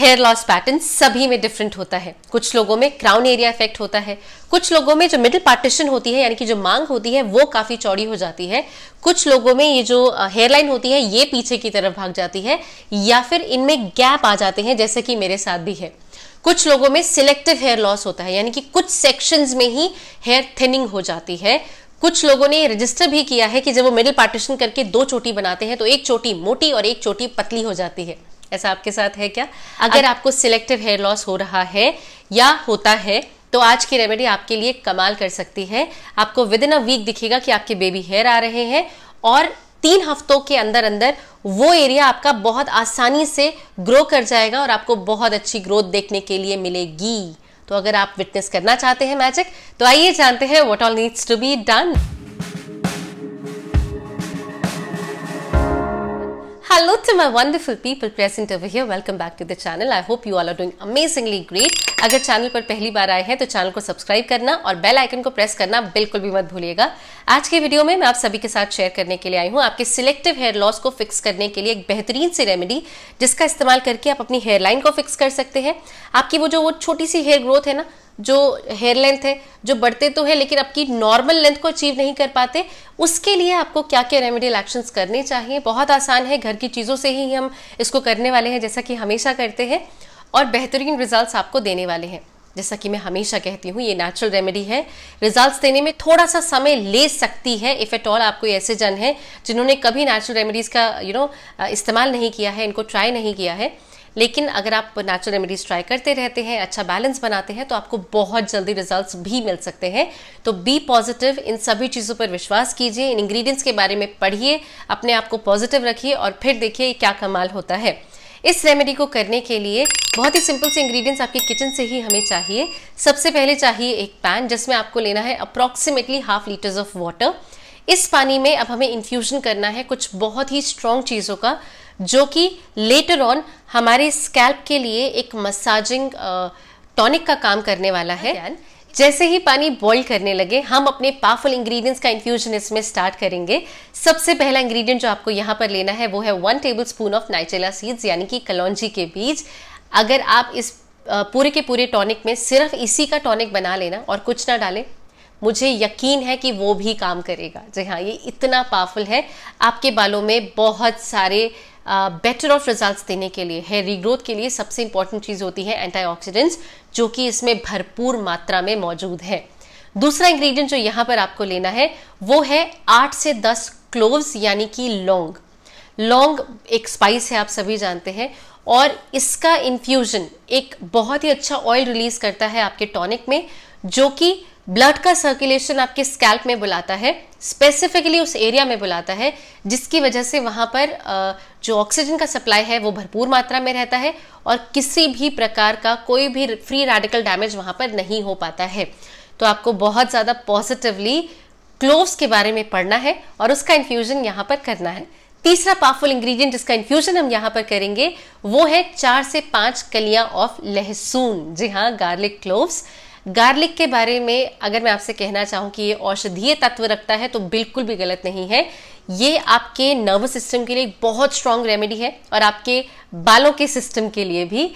Hair loss pattern सभी में different होता है कुछ लोगों में क्राउन एरिया इफेक्ट होता है कुछ लोगों में जो मिडिल पार्टीशन होती है यानी कि जो मांग होती है वो काफ़ी चौड़ी हो जाती है कुछ लोगों में ये जो हेयरलाइन होती है ये पीछे की तरफ भाग जाती है या फिर इनमें गैप आ जाते हैं जैसे कि मेरे साथ भी है कुछ लोगों में सिलेक्टिव हेयर लॉस होता है यानी कि कुछ सेक्शंस में ही हेयर थिनिंग हो जाती है कुछ लोगों ने रजिस्टर भी किया है कि जब वो मिडिल पार्टीशन करके दो चोटी बनाते हैं तो एक चोटी मोटी और एक चोटी पतली हो जाती है ऐसा आपके साथ है क्या अगर आपको सिलेक्टिव हेयर लॉस हो रहा है या होता है तो आज की रेमेडी आपके लिए कमाल कर सकती है आपको विद इन अ वीक दिखेगा कि आपके बेबी हेयर आ रहे हैं और तीन हफ्तों के अंदर अंदर वो एरिया आपका बहुत आसानी से ग्रो कर जाएगा और आपको बहुत अच्छी ग्रोथ देखने के लिए मिलेगी तो अगर आप विटनेस करना चाहते हैं मैजिक तो आइए जानते हैं what all needs to be done Hello to my wonderful people present over here. Welcome back to the channel. I hope you all are doing amazingly great. अगर चैनल पर पहली बार आए हैं तो चैनल को सब्सक्राइब करना और बेल आइकन को प्रेस करना बिल्कुल भी मत भूलिएगा आज के वीडियो में मैं आप सभी के साथ शेयर करने के लिए आई हूँ आपके सिलेक्टिव हेयर लॉस को फिक्स करने के लिए एक बेहतरीन सी रेमेडी जिसका इस्तेमाल करके आप अपनी हेयर लाइन को फिक्स कर सकते हैं आपकी वो जो वो छोटी सी हेयर ग्रोथ है ना जो हेयर लेंथ है जो बढ़ते तो है लेकिन आपकी नॉर्मल लेंथ को अचीव नहीं कर पाते उसके लिए आपको क्या क्या रेमेडियल एक्शंस करने चाहिए बहुत आसान है घर की चीज़ों से ही हम इसको करने वाले हैं जैसा कि हमेशा करते हैं और बेहतरीन रिजल्ट आपको देने वाले हैं जैसा कि मैं हमेशा कहती हूँ ये नेचुरल रेमेडी है रिजल्ट्स देने में थोड़ा सा समय ले सकती है इफ़ एट ऑल आपको ऐसे जन हैं जिन्होंने कभी नेचुरल रेमेडीज़ का यू you नो know, इस्तेमाल नहीं किया है इनको ट्राई नहीं किया है लेकिन अगर आप नेचुरल रेमेडीज़ ट्राई करते रहते हैं अच्छा बैलेंस बनाते हैं तो आपको बहुत जल्दी रिजल्ट भी मिल सकते हैं तो बी पॉजिटिव इन सभी चीज़ों पर विश्वास कीजिए इन इंग्रेडिएंट्स के बारे में पढ़िए अपने आप को पॉजिटिव रखिए और फिर देखिए क्या कमाल होता है इस रेमेडी को करने के लिए बहुत ही सिंपल से इंग्रेडिएंट्स आपके किचन से ही हमें चाहिए सबसे पहले चाहिए एक पैन जिसमें आपको लेना है approximately half litres of water इस पानी में अब हमें इन्फ्यूजन करना है कुछ बहुत ही स्ट्रॉन्ग चीज़ों का जो कि लेटर ऑन हमारे स्कैल्प के लिए एक मसाजिंग टॉनिक uh, का काम करने वाला है जैसे ही पानी बॉईल करने लगे हम अपने पावरफुल इंग्रेडिएंट्स का इन्फ्यूजन इसमें स्टार्ट करेंगे सबसे पहला इंग्रेडिएंट जो आपको यहाँ पर लेना है वो है one tablespoon of nigella seeds यानी कि कलौजी के बीज अगर आप इस uh, पूरे के पूरे टॉनिक में सिर्फ इसी का टॉनिक बना लेना और कुछ ना डालें मुझे यकीन है कि वो भी काम करेगा जी हाँ ये इतना पावरफुल है आपके बालों में बहुत सारे बेटर ऑफ रिजल्ट्स देने के लिए हेयर रीग्रोथ के लिए सबसे इंपॉर्टेंट चीज़ होती है एंटीऑक्सीडेंट्स जो कि इसमें भरपूर मात्रा में मौजूद है दूसरा इंग्रेडिएंट जो यहाँ पर आपको लेना है वो है आठ से दस क्लोव्स यानी कि लौंग लौंग एक स्पाइस है आप सभी जानते हैं और इसका इन्फ्यूजन एक बहुत ही अच्छा ऑयल रिलीज करता है आपके टॉनिक में जो कि ब्लड का सर्कुलेशन आपके स्कैल्प में बुलाता है स्पेसिफिकली उस एरिया में बुलाता है जिसकी वजह से वहाँ पर जो ऑक्सीजन का सप्लाई है वो भरपूर मात्रा में रहता है और किसी भी प्रकार का कोई भी फ्री रेडिकल डैमेज वहाँ पर नहीं हो पाता है तो आपको बहुत ज़्यादा पॉजिटिवली क्लोव्स के बारे में पढ़ना है और उसका इन्फ्यूजन यहाँ पर करना है तीसरा पावरफुल इंग्रेडिएंट जिसका इन्फ्यूजन हम यहाँ पर करेंगे वो है चार से पांच कलियां ऑफ लहसुन जी हाँ गार्लिक क्लोव्स गार्लिक के बारे में अगर मैं आपसे कहना चाहूँ कि ये औषधीय तत्व रखता है तो बिल्कुल भी गलत नहीं है ये आपके नर्वस सिस्टम के लिए बहुत स्ट्रांग रेमेडी है और आपके बालों के सिस्टम के लिए भी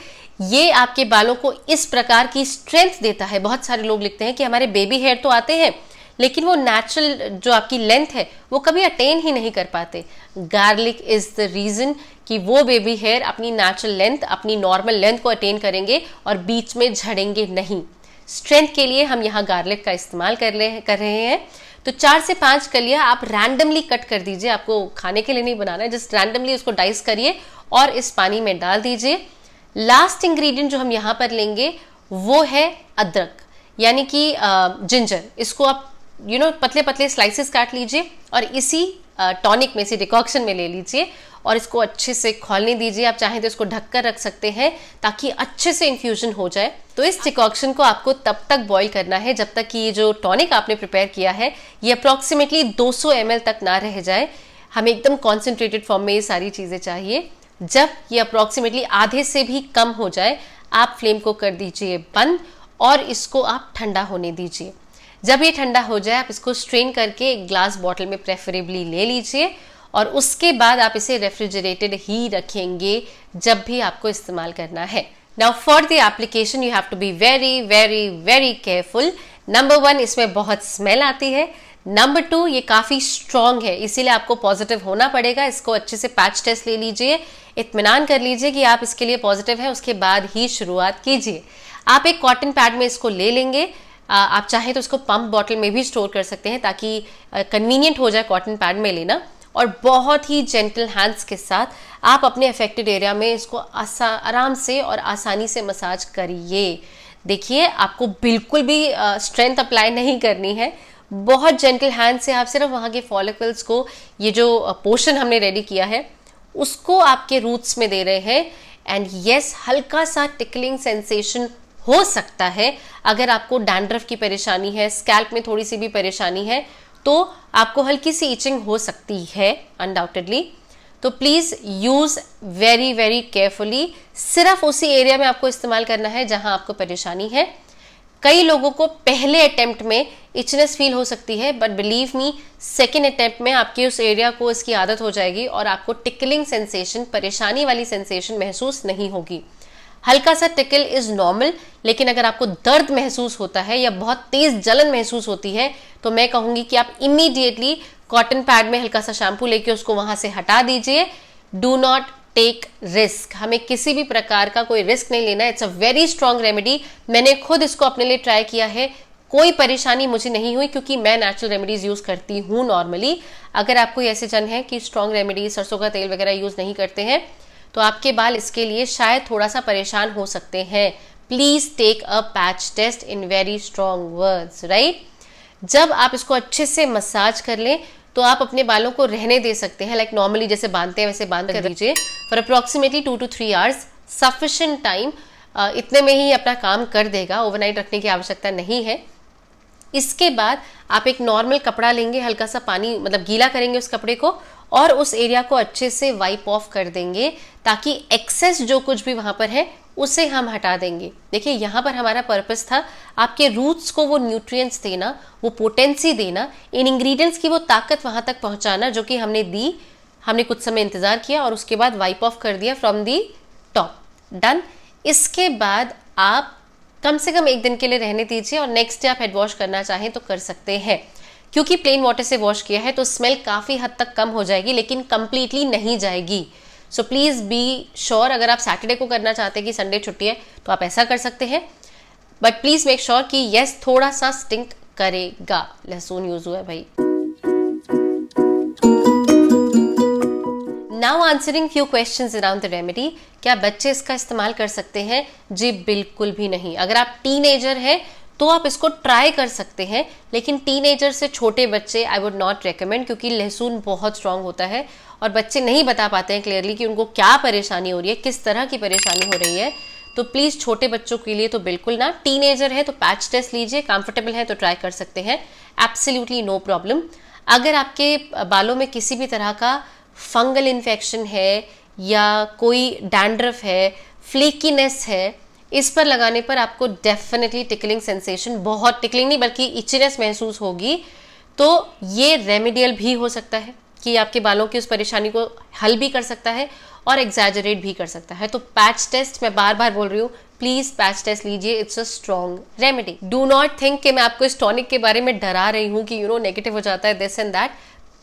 ये आपके बालों को इस प्रकार की स्ट्रेंथ देता है बहुत सारे लोग लिखते हैं कि हमारे बेबी हेयर तो आते हैं लेकिन वो नेचुरल जो आपकी लेंथ है वो कभी अटेन ही नहीं कर पाते गार्लिक इज़ द रीज़न कि वो बेबी हेयर अपनी नेचुरल लेंथ अपनी नॉर्मल लेंथ को अटेन करेंगे और बीच में झड़ेंगे नहीं स्ट्रेंथ के लिए हम यहाँ गार्लिक का इस्तेमाल कर ले कर रहे हैं तो चार से पांच कलिया आप रैंडमली कट कर दीजिए आपको खाने के लिए नहीं बनाना है जस्ट रैंडमली उसको डाइस करिए और इस पानी में डाल दीजिए लास्ट इंग्रेडिएंट जो हम यहाँ पर लेंगे वो है अदरक यानी कि जिंजर इसको आप यू you नो know, पतले पतले स्लाइसेस काट लीजिए और इसी टॉनिक में इसी डिकॉक्शन में ले लीजिए और इसको अच्छे से खोलने दीजिए आप चाहें तो इसको ढक कर रख सकते हैं ताकि अच्छे से इन्फ्यूजन हो जाए तो इस डिकॉक्शन हाँ। को आपको तब तक बॉईल करना है जब तक कि ये जो टॉनिक आपने प्रिपेयर किया है ये अप्रॉक्सीमेटली 200 सौ तक ना रह जाए हमें एकदम कॉन्सेंट्रेटेड फॉर्म में ये सारी चीज़ें चाहिए जब ये अप्रॉक्सीमेटली आधे से भी कम हो जाए आप फ्लेम को कर दीजिए बंद और इसको आप ठंडा होने दीजिए जब ये ठंडा हो जाए आप इसको स्ट्रेन करके एक ग्लास बॉटल में प्रेफरेबली ले लीजिए और उसके बाद आप इसे रेफ्रिजरेटेड ही रखेंगे जब भी आपको इस्तेमाल करना है now for the application you have to be very very very careful number one इसमें बहुत स्मेल आती है नंबर टू ये काफ़ी स्ट्रांग है इसीलिए आपको पॉजिटिव होना पड़ेगा इसको अच्छे से पैच टेस्ट ले लीजिए इतमान कर लीजिए कि आप इसके लिए पॉजिटिव है उसके बाद ही शुरुआत कीजिए आप एक कॉटन पैड में इसको ले लेंगे आप चाहें तो इसको पंप बॉटल में भी स्टोर कर सकते हैं ताकि कन्वीनियंट हो जाए कॉटन पैड में लेना और बहुत ही जेंटल हैंड्स के साथ आप अपने अफेक्टेड एरिया में इसको आसा आराम से और आसानी से मसाज करिए देखिए आपको बिल्कुल भी स्ट्रेंथ अप्लाई नहीं करनी है बहुत जेंटल हैंड से आप सिर्फ वहाँ के फॉलिकल्स को ये जो पोशन हमने रेडी किया है उसको आपके रूट्स में दे रहे हैं एंड यस हल्का सा टिकलिंग सेंसेशन हो सकता है अगर आपको डैंड्रफ की परेशानी है स्कैल्प में थोड़ी सी भी परेशानी है तो आपको हल्की सी इचिंग हो सकती है अनडाउटेडली तो please use very very carefully सिर्फ उसी एरिया में आपको इस्तेमाल करना है जहां आपको परेशानी है कई लोगों को पहले अटेम्प्ट में इचनेस फील हो सकती है but believe me second attempt में आपके उस एरिया को इसकी आदत हो जाएगी और आपको टिकलिंग सेंसेशन परेशानी वाली सेंसेशन महसूस नहीं होगी हल्का सा टिकल इज नॉर्मल लेकिन अगर आपको दर्द महसूस होता है या बहुत तेज जलन महसूस होती है तो मैं कहूंगी कि आप इमीडिएटली कॉटन पैड में हल्का सा शैम्पू लेके उसको वहां से हटा दीजिए डू नॉट टेक रिस्क हमें किसी भी प्रकार का कोई रिस्क नहीं लेना it's a very strong remedy मैंने खुद इसको अपने लिए ट्राई किया है कोई परेशानी मुझे नहीं हुई क्योंकि मैं नेचुरल रेमेडीज यूज करती हूँ नॉर्मली अगर आपको ऐसे जन है कि स्ट्रांग रेमेडीज सरसों का तेल वगैरह यूज नहीं करते हैं तो आपके बाल इसके लिए शायद थोड़ा सा परेशान हो सकते हैं please take a patch test in very strong words right जब आप इसको अच्छे से मसाज कर लें तो आप अपने बालों को रहने दे सकते हैं लाइक like नॉर्मली जैसे बांधते हैं वैसे बांध कर दीजिए for approximately two two three hours sufficient time इतने में ही अपना काम कर देगा ओवरनाइट रखने की आवश्यकता नहीं है इसके बाद आप एक नॉर्मल कपड़ा लेंगे हल्का सा पानी मतलब गीला करेंगे उस कपड़े को और उस एरिया को अच्छे से वाइप ऑफ कर देंगे ताकि एक्सेस जो कुछ भी वहाँ पर है उसे हम हटा देंगे देखिए यहाँ पर हमारा पर्पस था आपके रूट्स को वो न्यूट्रिएंट्स देना वो पोटेंसी देना इन इंग्रेडिएंट्स की वो ताकत वहाँ तक पहुँचाना जो कि हमने दी हमने कुछ समय इंतज़ार किया और उसके बाद वाइप ऑफ कर दिया फ्रॉम दी टॉप डन इसके बाद आप कम से कम एक दिन के लिए रहने दीजिए और नेक्स्ट डे आप हेड वॉश करना चाहें तो कर सकते हैं क्योंकि प्लेन वाटर से वॉश किया है तो स्मेल काफ़ी हद तक कम हो जाएगी लेकिन कम्प्लीटली नहीं जाएगी सो प्लीज़ बी श्योर अगर आप सैटरडे को करना चाहते हैं कि संडे छुट्टी है तो आप ऐसा कर सकते हैं बट प्लीज़ मेक श्योर कि येस थोड़ा सा स्टिंक करेगा लहसुन यूज़ हुआ है भाई now answering few question around the remedy क्या बच्चे इसका इस्तेमाल कर सकते हैं जी बिल्कुल भी नहीं अगर आप टीन एजर हैं तो आप इसको ट्राई कर सकते हैं लेकिन टीन से छोटे बच्चे आई वुड नॉट रिकमेंड क्योंकि लहसुन बहुत स्ट्रांग होता है और बच्चे नहीं बता पाते हैं क्लियरली कि उनको क्या परेशानी हो रही है किस तरह की परेशानी हो रही है तो प्लीज़ छोटे बच्चों के लिए तो बिल्कुल ना टीन है तो पैच टेस्ट लीजिए कंफर्टेबल है तो ट्राई कर सकते हैं एब्सोल्युटली नो प्रॉब्लम अगर आपके बालों में किसी भी तरह का फंगल इन्फेक्शन है या कोई डैंड्रफ है फ्लेकीनेस है इस पर लगाने पर आपको डेफिनेटली टिकलिंग सेंसेशन बहुत टिकलिंग नहीं बल्कि इचनेस महसूस होगी तो ये रेमेडियल भी हो सकता है कि आपके बालों की उस परेशानी को हल भी कर सकता है और एग्जैजरेट भी कर सकता है तो पैच टेस्ट मैं बार बार बोल रही हूँ प्लीज़ पैच टेस्ट लीजिए it's a strong remedy do not think कि मैं आपको इस टॉनिक के बारे में डरा रही हूँ कि यू नो नेगेटिव हो जाता है this and that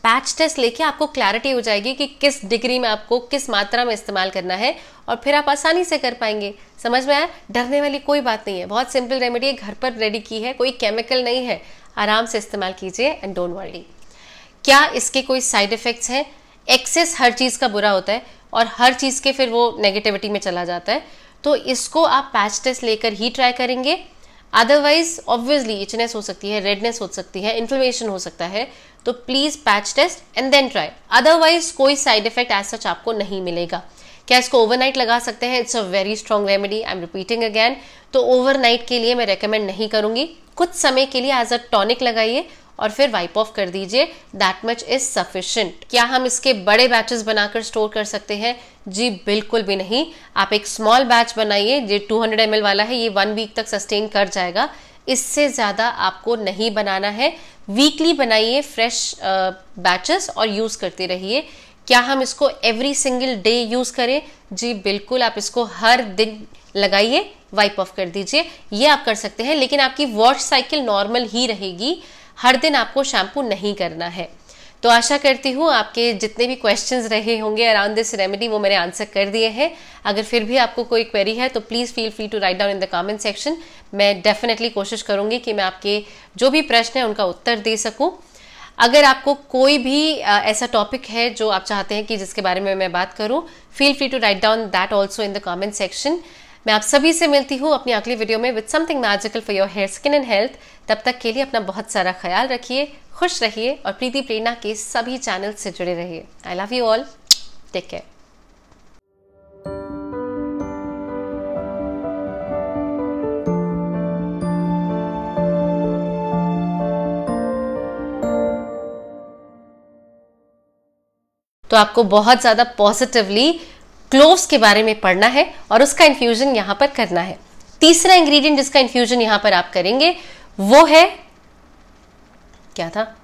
patch test लेके आपको क्लैरिटी हो जाएगी कि किस डिग्री में आपको किस मात्रा में इस्तेमाल करना है और फिर आप आसानी से कर पाएंगे समझ में आया डरने वाली कोई बात नहीं है बहुत सिंपल रेमेडी है घर पर रेडी की है कोई केमिकल नहीं है आराम से इस्तेमाल कीजिए एंड डोंट वरी क्या इसके कोई साइड इफ़ेक्ट्स हैं एक्सेस हर चीज़ का बुरा होता है और हर चीज़ के फिर वो नेगेटिविटी में चला जाता है तो इसको आप पैच टेस्ट लेकर ही ट्राई करेंगे अदरवाइज ऑब्वियसली इचनेस हो सकती है रेडनेस हो सकती है इन्फ्लेमेशन हो सकता है तो please patch test and then try otherwise कोई साइड इफेक्ट एज सच आपको नहीं मिलेगा क्या इसको ओवरनाइट लगा सकते हैं it's a very strong remedy I am repeating again तो ओवरनाइट के लिए मैं रेकमेंड नहीं करूंगी कुछ समय के लिए एज अ टॉनिक लगाइए और फिर वाइप ऑफ कर दीजिए दैट मच इज सफिशेंट क्या हम इसके बड़े बैचेस बनाकर स्टोर कर सकते हैं जी बिल्कुल भी नहीं आप एक स्मॉल बैच बनाइए जो 200 हंड्रेड वाला है ये वन वीक तक सस्टेन कर जाएगा इससे ज़्यादा आपको नहीं बनाना है वीकली बनाइए फ्रेश बैचेस और यूज़ करते रहिए क्या हम इसको एवरी सिंगल डे यूज़ करें जी बिल्कुल आप इसको हर दिन लगाइए वाइप ऑफ कर दीजिए ये आप कर सकते हैं लेकिन आपकी वॉश साइकिल नॉर्मल ही रहेगी हर दिन आपको शैम्पू नहीं करना है तो आशा करती हूँ आपके जितने भी क्वेश्चंस रहे होंगे अराउंड दिस रेमेडी वो मैंने आंसर कर दिए हैं अगर फिर भी आपको कोई क्वेरी है तो please feel free to write down in the comment section मैं डेफिनेटली कोशिश करूँगी कि मैं आपके जो भी प्रश्न है उनका उत्तर दे सकूँ अगर आपको कोई भी ऐसा टॉपिक है जो आप चाहते हैं कि जिसके बारे में मैं बात करूं feel free to write down that also in the comment section मैं आप सभी से मिलती हूँ अपनी अगली वीडियो में with something magical for your hair skin and health तब तक के लिए अपना बहुत सारा ख्याल रखिए खुश रहिए और प्रीति प्रेरणा के सभी चैनल से जुड़े रहिए I love you all take care तो आपको बहुत ज़्यादा पॉजिटिवली क्लोव्स के बारे में पढ़ना है और उसका इन्फ्यूजन यहाँ पर करना है तीसरा इंग्रेडिएंट जिसका इन्फ्यूजन यहाँ पर आप करेंगे वो है क्या था